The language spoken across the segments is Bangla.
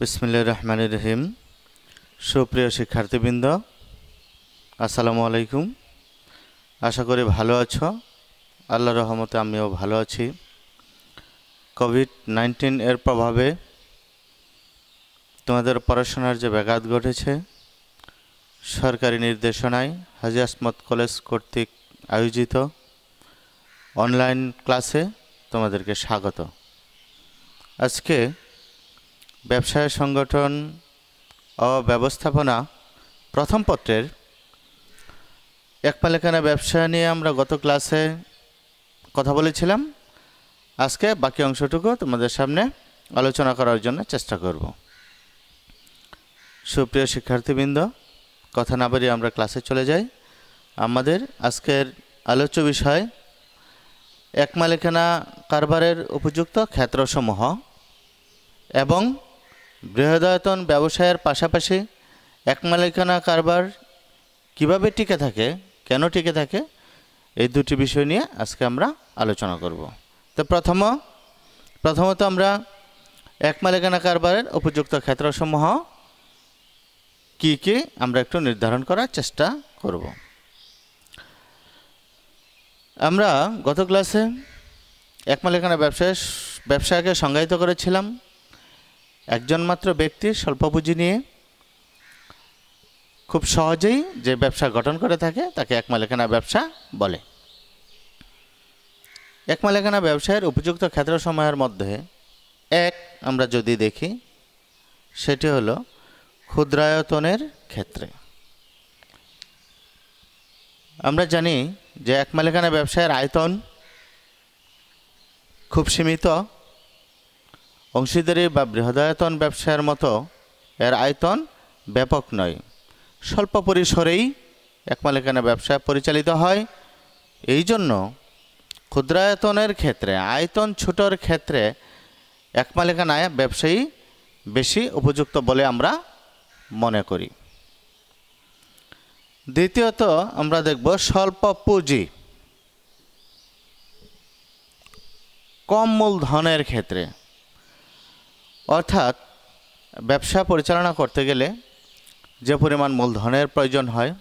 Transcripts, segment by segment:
বিসমিল্লা রহমান রহিম সুপ্রিয় শিক্ষার্থীবৃন্দ আসসালামু আলাইকুম আশা করি ভালো আছো আল্লাহ রহমতে আমিও ভালো আছি কোভিড নাইন্টিন এর প্রভাবে তোমাদের পড়াশোনার যে ব্যাঘাত ঘটেছে সরকারি নির্দেশনায় হাজি আসমত কলেজ কর্তৃক আয়োজিত অনলাইন ক্লাসে তোমাদেরকে স্বাগত আজকে ব্যবসায় সংগঠন ও ব্যবস্থাপনা প্রথম পত্রের এক মালিকানা ব্যবসা নিয়ে আমরা গত ক্লাসে কথা বলেছিলাম আজকে বাকি অংশটুকু তোমাদের সামনে আলোচনা করার জন্য চেষ্টা করব সুপ্রিয় শিক্ষার্থীবৃন্দ কথা না বাড়িয়ে আমরা ক্লাসে চলে যাই আমাদের আজকের আলোচ্য বিষয় এক মালিকানা কারবারের উপযুক্ত ক্ষেত্রসমূহ এবং বৃহদায়তন ব্যবসায়ের পাশাপাশি এক মালিকানা কারবার কিভাবে টিকে থাকে কেন টিকে থাকে এই দুটি বিষয় নিয়ে আজকে আমরা আলোচনা করব তো প্রথম প্রথমত আমরা এক মালিকানা কারবারের উপযুক্ত ক্ষেত্রসমূহ কি কি আমরা একটু নির্ধারণ করার চেষ্টা করব আমরা গত ক্লাসে এক মালিকানা ব্যবসায় ব্যবসাকে সংজ্ঞায়িত করেছিলাম একজন মাত্র ব্যক্তি স্বল্প পুঁজি নিয়ে খুব সহজেই যে ব্যবসা গঠন করে থাকে তাকে এক মালিকানা ব্যবসা বলে এক মালিকানা ব্যবসায়ের উপযুক্ত ক্ষেত্র সময়ের মধ্যে এক আমরা যদি দেখি সেটি হল ক্ষুদ্রায়তনের ক্ষেত্রে আমরা জানি যে এক মালিকানা ব্যবসায়ের আয়তন খুব সীমিত অংশীদারি বা বৃহদায়তন ব্যবসায়ের মতো এর আয়তন ব্যাপক নয় স্বল্প পরিসরেই এক মালিকানা ব্যবসা পরিচালিত হয় এই জন্য ক্ষুদ্রায়তনের ক্ষেত্রে আয়তন ছোটর ক্ষেত্রে এক মালিকানায় ব্যবসায়ী বেশি উপযুক্ত বলে আমরা মনে করি দ্বিতীয়ত আমরা দেখব স্বল্প পুঁজি কম মূলধনের ক্ষেত্রে অর্থাৎ ব্যবসা পরিচালনা করতে গেলে যে পরিমাণ মূলধনের প্রয়োজন হয়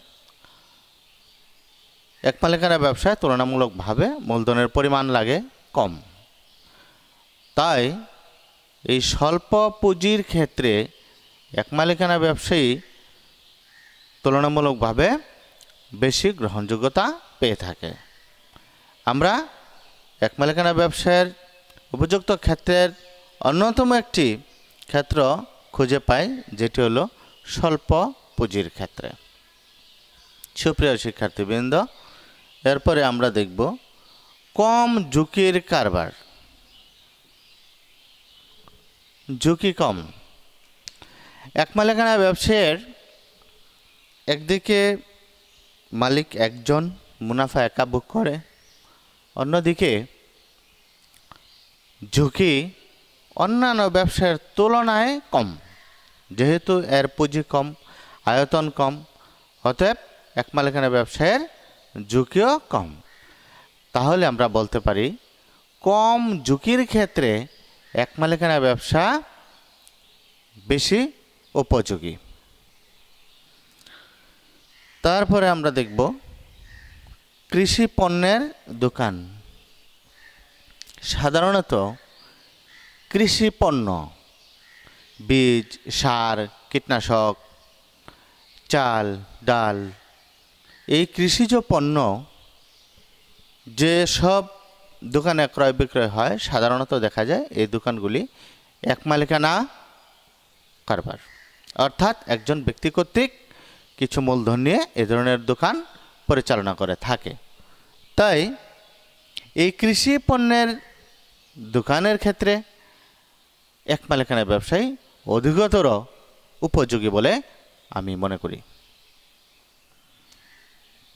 এক মালিকানা ব্যবসায় তুলনামূলকভাবে মূলধনের পরিমাণ লাগে কম তাই এই স্বল্প পুঁজির ক্ষেত্রে এক মালিকানা ব্যবসায়ী তুলনামূলকভাবে বেশি গ্রহণযোগ্যতা পেয়ে থাকে আমরা এক মালিকানা ব্যবসায়ের উপযুক্ত ক্ষেত্রের অন্যতম একটি ক্ষেত্র খুঁজে পাই যেটি হলো স্বল্প পুঁজির ক্ষেত্রে সুপ্রিয় শিক্ষার্থীবৃন্দ এরপরে আমরা দেখব কম ঝুঁকির কারবার ঝুঁকি কম এক মালিকানা ব্যবসায়ের একদিকে মালিক একজন মুনাফা একা বুক করে অন্যদিকে ঝুঁকি অন্যান্য ব্যবসার তুলনায় কম যেহেতু এর পুঁজি কম আয়তন কম অতএব এক মালিকানা ব্যবসায়ের ঝুঁকিও কম তাহলে আমরা বলতে পারি কম ঝুঁকির ক্ষেত্রে এক মালিকানা ব্যবসা বেশি উপযোগী তারপরে আমরা দেখব কৃষি পণ্যের দোকান সাধারণত কৃষি পণ্য বীজ সার কীটনাশক চাল ডাল এই কৃষিজ পণ্য যে সব দোকানে ক্রয় বিক্রয় হয় সাধারণত দেখা যায় এই দোকানগুলি এক মালিকানা কারবার অর্থাৎ একজন ব্যক্তি কর্তৃক কিছু মূলধন নিয়ে এ ধরনের দোকান পরিচালনা করে থাকে তাই এই কৃষি পণ্যের দোকানের ক্ষেত্রে এক মালিকানা ব্যবসায়ী অধিকতর উপযোগী বলে আমি মনে করি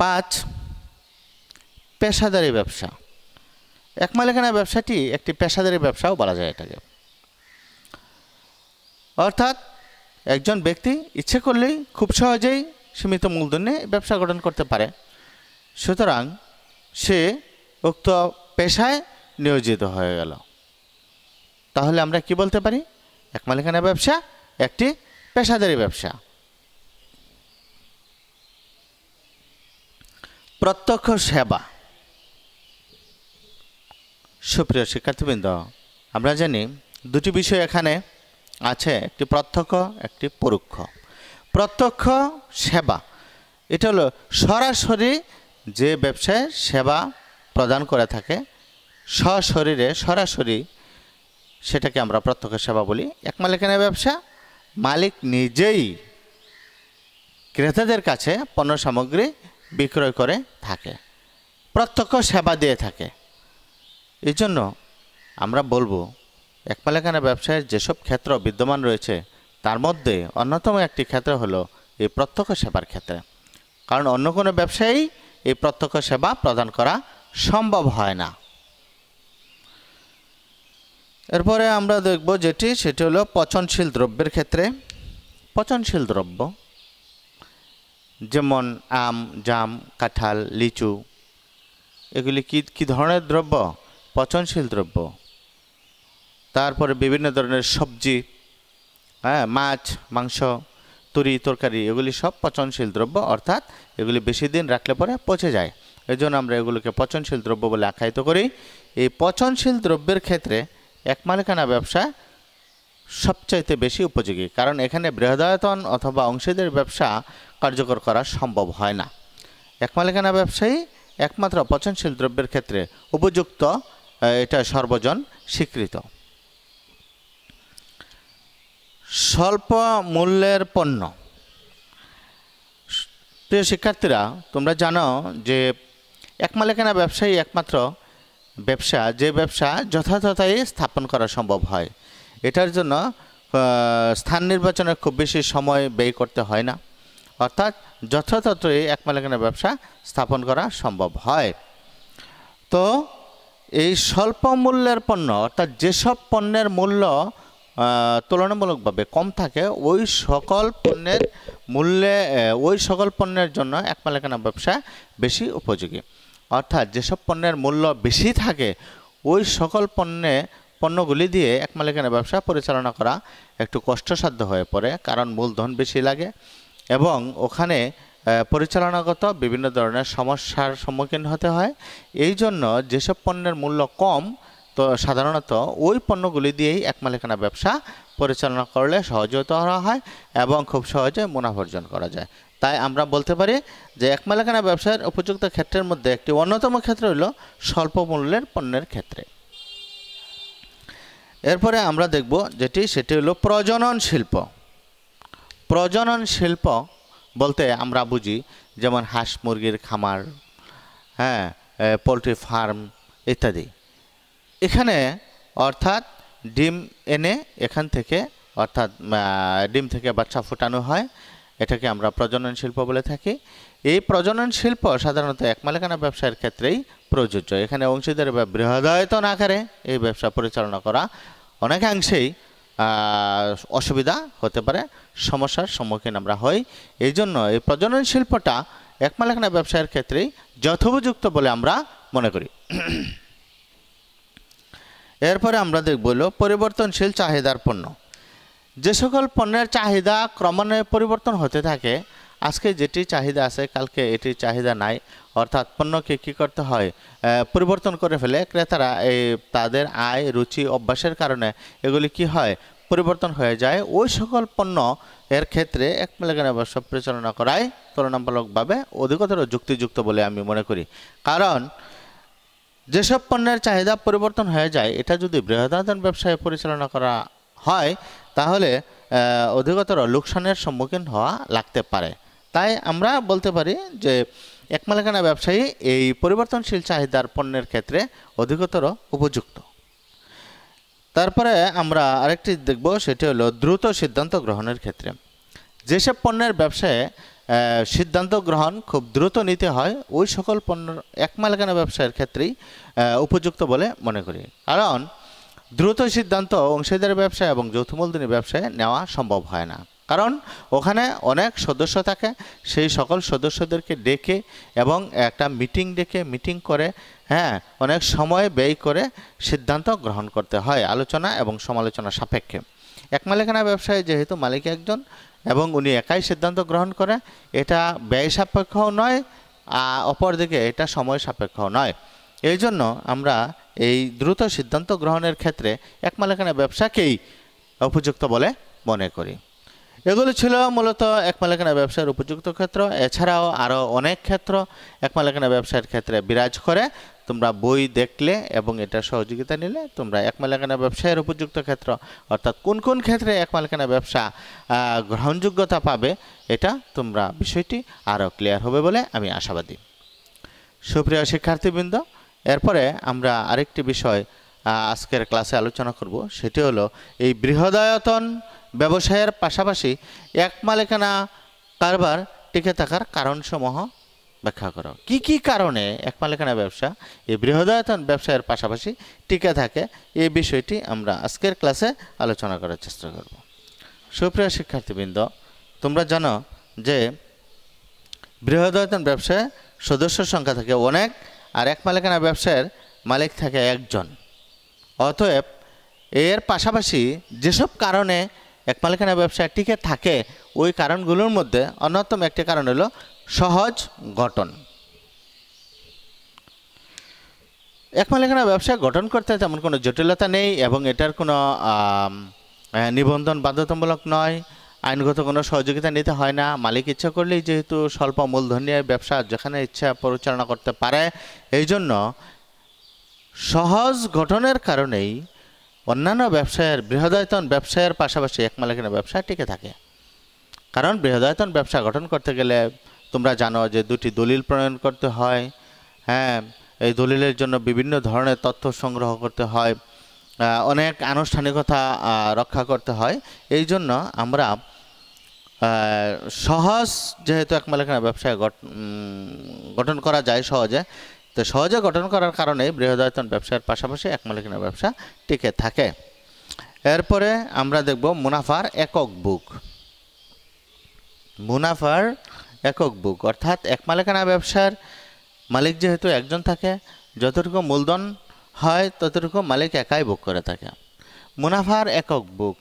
পাঁচ পেশাদারি ব্যবসা এক মালিকানা ব্যবসাটি একটি পেশাদারি ব্যবসাও বলা যায় এটাকে অর্থাৎ একজন ব্যক্তি ইচ্ছে করলেই খুব সহজেই সীমিত মূলধনে ব্যবসা গঠন করতে পারে সুতরাং সে উক্ত পেশায় নিয়োজিত হয়ে গেল তাহলে আমরা কি বলতে পারি এক মালিকানা ব্যবসা একটি পেশাদারি ব্যবসা প্রত্যক্ষ সেবা সুপ্রিয় শিক্ষার্থীবৃন্দ আমরা জানি দুটি বিষয় এখানে আছে একটি প্রত্যক্ষ একটি পরোক্ষ প্রত্যক্ষ সেবা এটা হলো সরাসরি যে ব্যবসায় সেবা প্রদান করে থাকে সশরীরে সরাসরি সেটাকে আমরা প্রত্যক্ষ সেবা বলি এক মালিকানা ব্যবসা মালিক নিজেই ক্রেতাদের কাছে পণ্য সামগ্রী বিক্রয় করে থাকে প্রত্যক্ষ সেবা দিয়ে থাকে এই জন্য আমরা বলবো এক মালিকানা ব্যবসায়ের যেসব ক্ষেত্র বিদ্যমান রয়েছে তার মধ্যে অন্যতম একটি ক্ষেত্র হলো এই প্রত্যক্ষ সেবার ক্ষেত্রে কারণ অন্য কোনো ব্যবসায়ী এই প্রত্যক্ষ সেবা প্রদান করা সম্ভব হয় না এরপরে আমরা দেখব যেটি সেটি হলো পচনশীল দ্রব্যের ক্ষেত্রে পচনশীল দ্রব্য যেমন আম জাম কাঁঠাল লিচু এগুলি কি কি ধরনের দ্রব্য পচনশীল দ্রব্য তারপরে বিভিন্ন ধরনের সবজি হ্যাঁ মাছ মাংস তরি তরকারি এগুলি সব পচনশীল দ্রব্য অর্থাৎ এগুলি বেশি দিন রাখলে পরে পচে যায় এজন্য আমরা এগুলোকে পচনশীল দ্রব্য বলে আখ্যায়িত করি এই পচনশীল দ্রব্যের ক্ষেত্রে এক মালিকানা ব্যবসা সবচাইতে বেশি উপযোগী কারণ এখানে বৃহদায়তন অথবা অংশীদের ব্যবসা কার্যকর করা সম্ভব হয় না এক মালিকানা ব্যবসায়ী একমাত্র পচনশীল দ্রব্যের ক্ষেত্রে উপযুক্ত এটা সর্বজন স্বীকৃত স্বল্প মূল্যের পণ্য প্রিয় শিক্ষার্থীরা তোমরা জানো যে এক মালিকানা ব্যবসায়ী একমাত্র ব্যবসা যে ব্যবসা যথাযথাই স্থাপন করা সম্ভব হয় এটার জন্য স্থান নির্বাচনে খুব বেশি সময় ব্যয় করতে হয় না অর্থাৎ যথাযথই এক মালিকানা ব্যবসা স্থাপন করা সম্ভব হয় তো এই স্বল্প মূল্যের পণ্য অর্থাৎ যেসব পণ্যের মূল্য তুলনামূলকভাবে কম থাকে ওই সকল পণ্যের মূল্যে ওই সকল পণ্যের জন্য এক মালিকানা ব্যবসা বেশি উপযোগী অর্থাৎ যেসব পণ্যের মূল্য বেশি থাকে ওই সকল পণ্যে পণ্যগুলি দিয়ে এক মালিকানা ব্যবসা পরিচালনা করা একটু কষ্টসাধ্য হয়ে পড়ে কারণ মূলধন বেশি লাগে এবং ওখানে পরিচালনাগত বিভিন্ন ধরনের সমস্যার সম্মুখীন হতে হয় এই জন্য যেসব পণ্যের মূল্য কম তো সাধারণত ওই পণ্যগুলি দিয়েই এক মালিকানা ব্যবসা পরিচালনা করলে সহজতর হয় এবং খুব সহজে মুনাফা অর্জন করা যায় তাই আমরা বলতে পারি যে এক মালিকানা ব্যবসায়ের উপযুক্ত ক্ষেত্রের মধ্যে একটি অন্যতম ক্ষেত্র হল স্বল্প মূল্যের পণ্যের ক্ষেত্রে এরপরে আমরা দেখব যেটি সেটি হল প্রজনন শিল্প প্রজনন শিল্প বলতে আমরা বুঝি যেমন হাঁস মুরগির খামার হ্যাঁ পোলট্রি ফার্ম ইত্যাদি এখানে অর্থাৎ ডিম এনে এখান থেকে অর্থাৎ ডিম থেকে বাচ্চা ফোটানো হয় এটাকে আমরা প্রজনন শিল্প বলে থাকি এই প্রজনন শিল্প সাধারণত এক মালিকানা ব্যবসার ক্ষেত্রেই প্রযোজ্য এখানে অংশীদার বা বৃহদায়তন আকারে এই ব্যবসা পরিচালনা করা অনেকাংশেই অসুবিধা হতে পারে সমস্যার সম্মুখীন আমরা হই এই জন্য এই প্রজনন শিল্পটা এক মালিকানা ব্যবসায়ের ক্ষেত্রেই যথোপযুক্ত বলে আমরা মনে করি এরপরে আমরা দেখব পরিবর্তনশীল চাহিদার পণ্য যে সকল পণ্যের চাহিদা ক্রমান্বয়ে পরিবর্তন হতে থাকে আজকে যেটি চাহিদা আছে কালকে এটির চাহিদা নাই অর্থাৎ পণ্যকে কী করতে হয় পরিবর্তন করে ফেলে ক্রেতারা এই তাদের আয় রুচি অভ্যাসের কারণে এগুলি কি হয় পরিবর্তন হয়ে যায় ওই সকল পণ্য এর ক্ষেত্রে এক মালিকানা ব্যবসা পরিচালনা করাই তুলনামূলকভাবে অধিকতর যুক্তিযুক্ত বলে আমি মনে করি কারণ যেসব পণ্যের চাহিদা পরিবর্তন হয়ে যায় এটা যদি বৃহদায়তন ব্যবসায় পরিচালনা করা হয় তাহলে অধিকতর লোকসানের সম্মুখীন হওয়া লাগতে পারে তাই আমরা বলতে পারি যে এক মালিকানা ব্যবসায়ী এই পরিবর্তনশীল চাহিদার পণ্যের ক্ষেত্রে অধিকতর উপযুক্ত তারপরে আমরা আরেকটি দেখব সেটি হলো দ্রুত সিদ্ধান্ত গ্রহণের ক্ষেত্রে যেসব পণ্যের ব্যবসায় সিদ্ধান্ত গ্রহণ খুব দ্রুত নিতে হয় ওই সকল পণ্য এক মালিকানা ব্যবসায়ের ক্ষেত্রেই উপযুক্ত বলে মনে করি কারণ দ্রুত সিদ্ধান্ত অংশীদার ব্যবসা এবং যৌথ মূলধনী ব্যবসায় নেওয়া সম্ভব হয় না কারণ ওখানে অনেক সদস্য থাকে সেই সকল সদস্যদেরকে ডেকে এবং একটা মিটিং ডেকে মিটিং করে হ্যাঁ অনেক সময় ব্যয় করে সিদ্ধান্ত গ্রহণ করতে হয় আলোচনা এবং সমালোচনা সাপেক্ষে এক মালিকানা ব্যবসায় যেহেতু মালিক একজন এবং উনি একাই সিদ্ধান্ত গ্রহণ করে এটা ব্যয় সাপেক্ষও নয় অপরদিকে এটা সময় সাপেক্ষও নয় এই জন্য আমরা এই দ্রুত সিদ্ধান্ত গ্রহণের ক্ষেত্রে এক মালিকানা ব্যবসাকেই উপযুক্ত বলে মনে করি এগুলো ছিল মূলত এক মালিকানা ব্যবসার উপযুক্ত ক্ষেত্র এছাড়াও আরও অনেক ক্ষেত্র এক মালিকানা ব্যবসার ক্ষেত্রে বিরাজ করে তোমরা বই দেখলে এবং এটা সহযোগিতা নিলে তোমরা এক মালিকানা ব্যবসায়ের উপযুক্ত ক্ষেত্র অর্থাৎ কোন কোন ক্ষেত্রে এক মালিকানা ব্যবসা গ্রহণযোগ্যতা পাবে এটা তোমরা বিষয়টি আরও ক্লিয়ার হবে বলে আমি আশাবাদী সুপ্রিয় শিক্ষার্থীবৃন্দ এরপরে আমরা আরেকটি বিষয় আজকের ক্লাসে আলোচনা করব সেটি হলো এই বৃহদায়তন ব্যবসায়ের পাশাপাশি এক মালিকানা কারবার টিকে থাকার কারণসমূহ ব্যাখ্যা করো কি কি কারণে এক মালিকানা ব্যবসা এই বৃহদায়তন ব্যবসায়ের পাশাপাশি টিকে থাকে এই বিষয়টি আমরা আজকের ক্লাসে আলোচনা করার চেষ্টা করব সুপ্রিয় শিক্ষার্থীবৃন্দ তোমরা জানো যে বৃহদায়তন ব্যবসায় সদস্য সংখ্যা থাকে অনেক আর এক মালিকানা ব্যবসায়ের মালিক থাকে একজন অতএব এর পাশাপাশি যেসব কারণে এক মালিকানা ব্যবসা টিকে থাকে ওই কারণগুলোর মধ্যে অন্যতম একটি কারণ হলো সহজ গঠন এক মালিকানা ব্যবসা গঠন করতে তেমন কোনো জটিলতা নেই এবং এটার কোনো নিবন্ধন বাধ্যতামূলক নয় আইনগত কোনো সহযোগিতা নিতে হয় না মালিক ইচ্ছা করলেই যেহেতু স্বল্প মূলধনীয় ব্যবসা যেখানে ইচ্ছা পরিচালনা করতে পারে এই জন্য সহজ গঠনের কারণেই অন্যান্য ব্যবসায়ের বৃহদায়তন ব্যবসায়ের পাশাপাশি এক মালিকানা ব্যবসা টিকে থাকে কারণ বৃহদায়তন ব্যবসা গঠন করতে গেলে তোমরা জানো যে দুটি দলিল প্রণয়ন করতে হয় হ্যাঁ এই দলিলের জন্য বিভিন্ন ধরনের তথ্য সংগ্রহ করতে হয় অনেক আনুষ্ঠানিকতা রক্ষা করতে হয় এই জন্য আমরা সহজ যেহেতু এক মালিকানা ব্যবসায় গঠন করা যায় সহজে তো সহজে গঠন করার কারণে বৃহদায়তন ব্যবসার পাশাপাশি এক মালিকানা ব্যবসা টিকে থাকে এরপরে আমরা দেখব মুনাফার একক বুক মুনাফার একক বুক অর্থাৎ এক মালিকানা ব্যবসার মালিক যেহেতু একজন থাকে যতটুকু মূলধন হয় ততটুকু মালিক একাই বুক করে থাকে মুনাফার একক বুক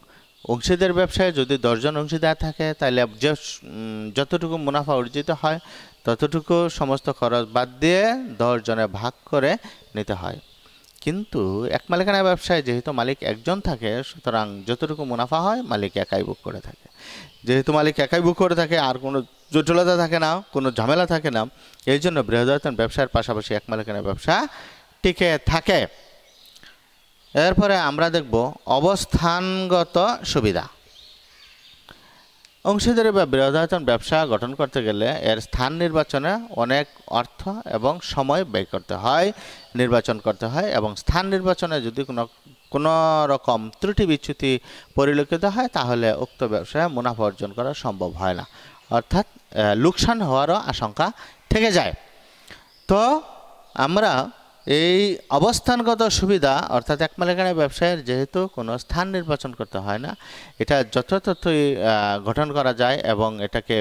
অংশীদের ব্যবসায় যদি দশজন অংশীদার থাকে তাহলে যতটুকু মুনাফা অর্জিত হয় ততটুকু সমস্ত খরচ বাদ দিয়ে দশজনে ভাগ করে নিতে হয় কিন্তু এক মালিকানা ব্যবসায় যেহেতু মালিক একজন থাকে সুতরাং যতটুকু মুনাফা হয় মালিক একাই বুক করে থাকে যেহেতু মালিক একাই বুক করে থাকে আর কোনো জটিলতা থাকে না কোনো ঝামেলা থাকে না এই জন্য বৃহদায়তন ব্যবসার পাশাপাশি এক মালিকানা ব্যবসা টিকে থাকে এরপরে আমরা দেখব অবস্থানগত সুবিধা অংশীদারি বা বৃহদায়তন ব্যবসা গঠন করতে গেলে এর স্থান নির্বাচনে অনেক অর্থ এবং সময় ব্যয় করতে হয় নির্বাচন করতে হয় এবং স্থান নির্বাচনে যদি কোনো কোনো রকম ত্রুটি বিচ্যুতি পরিলক্ষিত হয় তাহলে উক্ত ব্যবসায় মুনাফা অর্জন করা সম্ভব হয় না অর্থাৎ লোকসান হওয়ারও আশঙ্কা থেকে যায় তো আমরা এই অবস্থানগত সুবিধা অর্থাৎ এক মালিকানা ব্যবসায়ের যেহেতু কোনো স্থান নির্বাচন করতে হয় না এটা যথাযথই গঠন করা যায় এবং এটাকে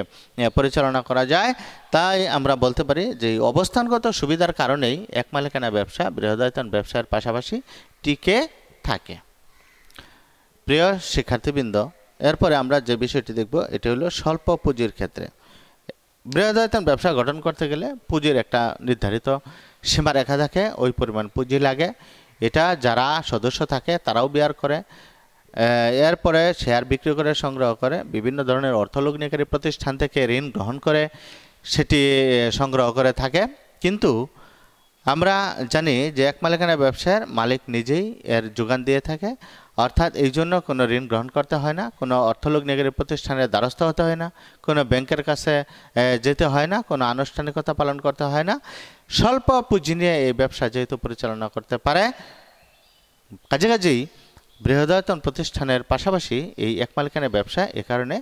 পরিচালনা করা যায় তাই আমরা বলতে পারি যে অবস্থানগত সুবিধার কারণেই এক মালিকানা ব্যবসা বৃহদায়তন ব্যবসার পাশাপাশি টিকে থাকে প্রিয় শিক্ষার্থীবৃন্দ এরপরে আমরা যে বিষয়টি দেখব এটি হলো স্বল্প পুঁজির ক্ষেত্রে বৃহদায়তন ব্যবসা গঠন করতে গেলে পুঁজির একটা নির্ধারিত সীমা রেখা থাকে ওই পরিমাণ পুঁজি লাগে এটা যারা সদস্য থাকে তারাও বিয়ার করে এরপরে শেয়ার বিক্রি করে সংগ্রহ করে বিভিন্ন ধরনের অর্থলগ্নিকারী প্রতিষ্ঠান থেকে ঋণ গ্রহণ করে সেটি সংগ্রহ করে থাকে কিন্তু আমরা জানি যে এক মালিকানা ব্যবসার মালিক নিজেই এর যোগান দিয়ে থাকে অর্থাৎ এই জন্য কোনো ঋণ গ্রহণ করতে হয় না কোনো নিগের প্রতিষ্ঠানের দ্বারস্থ হতে হয় না কোনো ব্যাংকের কাছে যেতে হয় না কোনো আনুষ্ঠানিকতা পালন করতে হয় না স্বল্প পুঁজি নিয়ে এই ব্যবসা যেহেতু পরিচালনা করতে পারে কাজে কাজেই বৃহদায়তন প্রতিষ্ঠানের পাশাপাশি এই এক মালিকানা ব্যবসা এ কারণে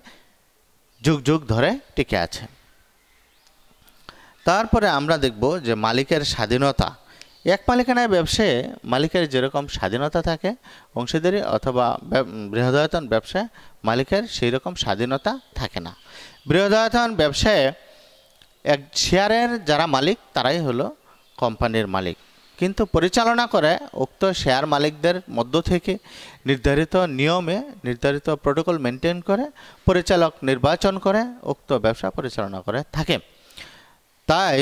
যুগ যুগ ধরে টিকে আছে তারপরে আমরা দেখব যে মালিকের স্বাধীনতা এক মালিকানায় ব্যবসায় মালিকের যেরকম স্বাধীনতা থাকে অংশীদারি অথবা বৃহদায়তন ব্যবসায় মালিকের সেই রকম স্বাধীনতা থাকে না বৃহদায়তন ব্যবসায়ে এক শেয়ারের যারা মালিক তারাই হলো কোম্পানির মালিক কিন্তু পরিচালনা করে উক্ত শেয়ার মালিকদের মধ্য থেকে নির্ধারিত নিয়মে নির্ধারিত প্রোটোকল মেনটেন করে পরিচালক নির্বাচন করে উক্ত ব্যবসা পরিচালনা করে থাকে তাই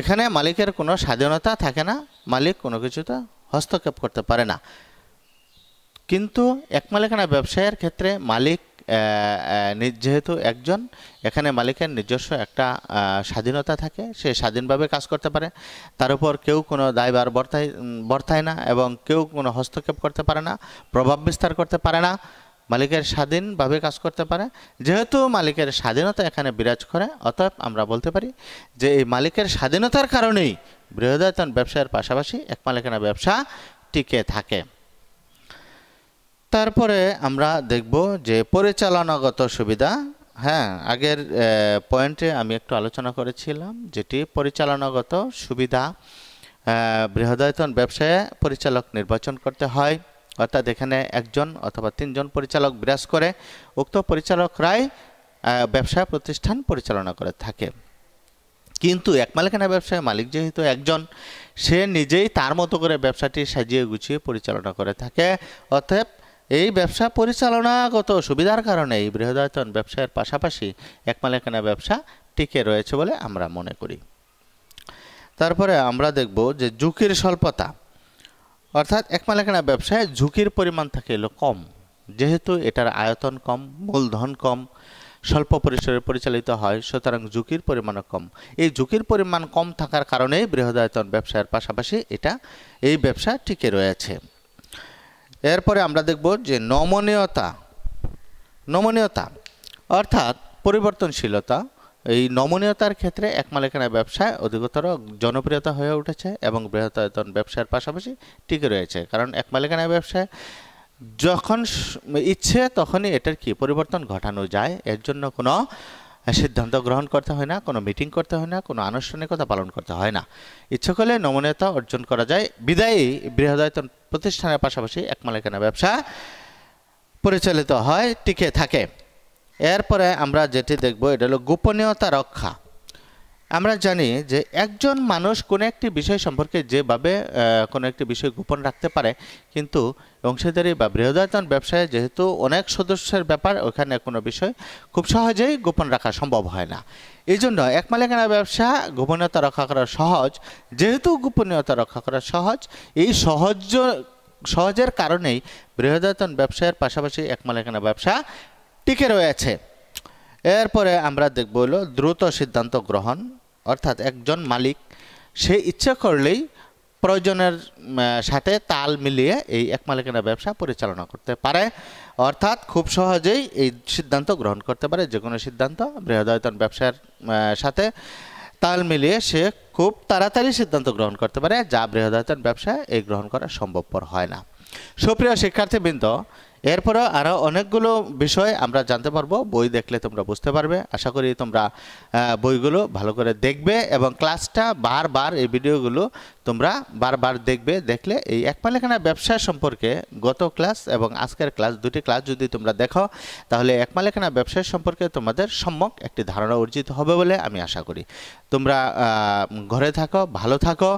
এখানে মালিকের কোনো স্বাধীনতা থাকে না মালিক কোনো কিছুতে হস্তক্ষেপ করতে পারে না কিন্তু এক মালিকানা ব্যবসায়ের ক্ষেত্রে মালিক যেহেতু একজন এখানে মালিকের নিজস্ব একটা স্বাধীনতা থাকে সে স্বাধীনভাবে কাজ করতে পারে তার উপর কেউ কোনো দায়বার বর্তায় বর্তায় না এবং কেউ কোনো হস্তক্ষেপ করতে পারে না প্রভাব বিস্তার করতে পারে না মালিকের স্বাধীনভাবে কাজ করতে পারে যেহেতু মালিকের স্বাধীনতা এখানে বিরাজ করে অতএব আমরা বলতে পারি যে এই মালিকের স্বাধীনতার কারণেই বৃহদায়তন ব্যবসায়ের পাশাপাশি এক মালিকানা ব্যবসা টিকে থাকে তারপরে আমরা দেখব যে পরিচালনাগত সুবিধা হ্যাঁ আগের পয়েন্টে আমি একটু আলোচনা করেছিলাম যেটি পরিচালনাগত সুবিধা বৃহদায়তন ব্যবসায় পরিচালক নির্বাচন করতে হয় অর্থাৎ এখানে একজন অথবা তিনজন পরিচালক বিরাজ করে উক্ত পরিচালকরাই ব্যবসা প্রতিষ্ঠান পরিচালনা করে থাকে কিন্তু এক মালিকানা ব্যবসায় মালিক যেহেতু একজন সে নিজেই তার মতো করে ব্যবসাটি সাজিয়ে গুছিয়ে পরিচালনা করে থাকে অতএব এই ব্যবসা পরিচালনাগত সুবিধার কারণে এই বৃহদায়তন ব্যবসায়ের পাশাপাশি এক মালিকানা ব্যবসা টিকে রয়েছে বলে আমরা মনে করি তারপরে আমরা দেখব যে ঝুঁকির স্বল্পতা অর্থাৎ একমালেখানা ব্যবসায় ঝুঁকির পরিমাণ থাকে কম যেহেতু এটার আয়তন কম মূলধন কম স্বল্প পরিসরে পরিচালিত হয় সুতরাং ঝুঁকির পরিমাণও কম এই ঝুঁকির পরিমাণ কম থাকার কারণে বৃহদায়তন ব্যবসার পাশাপাশি এটা এই ব্যবসা টিকে রয়েছে এরপরে আমরা দেখব যে নমনীয়তা নমনীয়তা অর্থাৎ পরিবর্তনশীলতা এই নমনীয়তার ক্ষেত্রে এক মালিকানা ব্যবসায় অধিকতর জনপ্রিয়তা হয়ে উঠেছে এবং বৃহত্তর ব্যবসার পাশাপাশি টিকে রয়েছে কারণ এক মালিকানা ব্যবসায় যখন ইচ্ছে তখনই এটার কি পরিবর্তন ঘটানো যায় এর জন্য কোনো সিদ্ধান্ত গ্রহণ করতে হয় না কোনো মিটিং করতে হয় না কোনো আনুষ্ঠানিকতা পালন করতে হয় না ইচ্ছে করলে নমনীয়তা অর্জন করা যায় বিদায়ী বৃহদায়তন প্রতিষ্ঠানের পাশাপাশি এক মালিকানা ব্যবসা পরিচালিত হয় টিকে থাকে এরপরে আমরা যেটি দেখব এটা হলো গোপনীয়তা রক্ষা আমরা জানি যে একজন মানুষ কোনো একটি বিষয় সম্পর্কে যেভাবে কোনো একটি বিষয় গোপন রাখতে পারে কিন্তু অংশীদারি বা বৃহদায়তন ব্যবসায় যেহেতু অনেক সদস্যের ব্যাপার ওখানে কোনো বিষয় খুব সহজেই গোপন রাখা সম্ভব হয় না এই জন্য এক মালিকানা ব্যবসা গোপনীয়তা রক্ষা করা সহজ যেহেতু গোপনীয়তা রক্ষা করা সহজ এই সহজ সহজের কারণেই বৃহদায়তন ব্যবসায়ের পাশাপাশি এক মালিকানা ব্যবসা টিকে রয়েছে এরপরে আমরা দেখব হলো দ্রুত সিদ্ধান্ত গ্রহণ অর্থাৎ একজন মালিক সে ইচ্ছে করলেই প্রয়োজনের সাথে তাল মিলিয়ে এই এক মালিকানা ব্যবসা পরিচালনা করতে পারে অর্থাৎ খুব সহজেই এই সিদ্ধান্ত গ্রহণ করতে পারে যে কোনো সিদ্ধান্ত বৃহদায়তন ব্যবসার সাথে তাল মিলিয়ে সে খুব তাড়াতাড়ি সিদ্ধান্ত গ্রহণ করতে পারে যা বৃহদায়তন ব্যবসায় এই গ্রহণ করা সম্ভবপর হয় না সুপ্রিয় শিক্ষার্থীবৃন্দ এরপরে আরও অনেকগুলো বিষয় আমরা জানতে পারবো বই দেখলে তোমরা বুঝতে পারবে আশা করি তোমরা বইগুলো ভালো করে দেখবে এবং ক্লাসটা বারবার এই ভিডিওগুলো তোমরা বারবার দেখবে দেখলে এই এক মালিকানা ব্যবসা সম্পর্কে গত ক্লাস এবং আজকের ক্লাস দুটি ক্লাস যদি তোমরা দেখো তাহলে এক মালিকানা ব্যবসা সম্পর্কে তোমাদের সম্যক একটি ধারণা অর্জিত হবে বলে আমি আশা করি তোমরা ঘরে থাকো ভালো থাকো